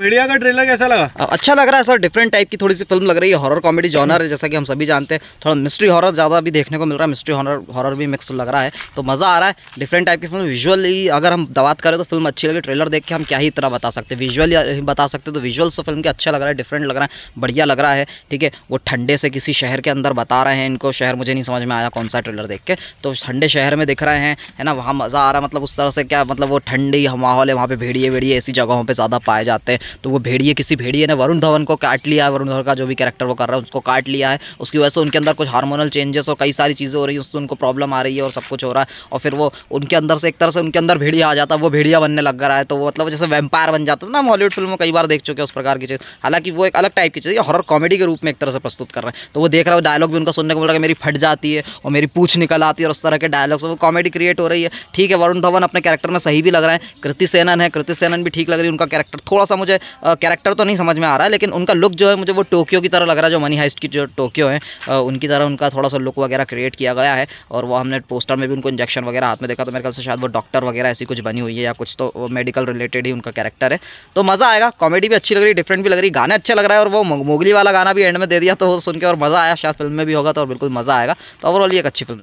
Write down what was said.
भेड़िया का ट्रेलर कैसा लगा अच्छा लग रहा है सर डिफरेंट टाइप की थोड़ी सी फिल्म लग रही है हॉरर कॉमेडी जॉनर है जैसा कि हम सभी जानते हैं थोड़ा मिस्ट्री हॉरर ज़्यादा भी देखने को मिल रहा है मिस्ट्री हॉरर हॉरर भी मिक्स लग रहा है तो मज़ा आ रहा है डिफरेंट टाइप की फिल्म विजुअली अगर हम बात करें तो फिल्म अच्छी लगी ट्रेलर देख के हम क्या ही इतना बता सकते हैं विजुअली बता सकते तो विजुअल्स तो फिल्म के अच्छा लग रहा है डिफरेंट लग रहा है बढ़िया लग रहा है ठीक है वो ठंडे से किसी शहर के अंदर बता रहे हैं इनको शहर मुझे नहीं समझ में आया कौन सा ट्रेलर देख के तो ठंडे शहर में दिख रहे हैं है ना वहाँ मज़ा आ रहा है मतलब उस तरह से क्या मतलब वो ठंडी माहौल है वहाँ पर भेड़िए भेड़िए ऐसी जगहों पर ज़्यादा पाए जाते हैं तो वो भेड़िए किसी भेड़िए ने वरुण धवन को काट लिया है वरुण धवन का जो भी कैरेक्टर वो कर रहा है उसको काट लिया है उसकी वजह से उनके अंदर कुछ हार्मोनल चेंजेस और कई सारी चीज़ें हो रही है उससे उनको प्रॉब्लम आ रही है और सब कुछ हो रहा है और फिर वो उनके अंदर से एक तरह से उनके अंदर भेड़िया आ जाता है वो भेड़िया बनने लग रहा है तो वो मतलब जैसे वैम्पायर बन जाता है ना हॉलीवुड फिल्म में कई बार देख चुके हैं उस प्रकार की चीज़ हालांकि वो एक अलग टाइप की चीज़ है हॉरर कॉमेडी के रूप में एक तरह से प्रस्तुत कर रहे हैं तो वो देख रहा है डायलॉग भी उनका सुनने को मिल रहा है मेरी फट जाती है और मेरी पूछ निकल आती है और उस तरह के डायलॉग्स वो कॉमेडी क्रिएट हो रही है ठीक है वरुण धवन अपने कैरेक्टर में सही भी लग रहा है कृति सेनन है कृति सेनन भी ठीक लग रही है उनका कैरेक्टर थोड़ा सा मुझे कैरेक्टर तो नहीं समझ में आ रहा है लेकिन उनका लुक जो है मुझे वो टोक्यो की तरह लग रहा है जो मनी हाइस्ट की जो टोक्यो है उनकी तरह उनका थोड़ा सा लुक वगैरह क्रिएट किया गया है और वो हमने पोस्टर में भी उनको इंजेक्शन वगैरह हाथ में देखा तो मेरे ख्याल से शायद वो डॉक्टर वगैरह ऐसी कुछ बनी हुई है या कुछ तो मेडिकल रिलेटेड ही उनका कैरेक्टर है तो मज़ा आएगा कॉमेडी भी अच्छी लग रही डिफरेंट भी लग रही गाने अच्छे लग रहा है और वो मोगली वाला गाना भी एंड में दे दिया तो सुन के और मज़ा आया शायद फिल्म में भी होगा तो और बिल्कुल मज़ा आएगा तो ओवरऑल ये एक अच्छी फिल्म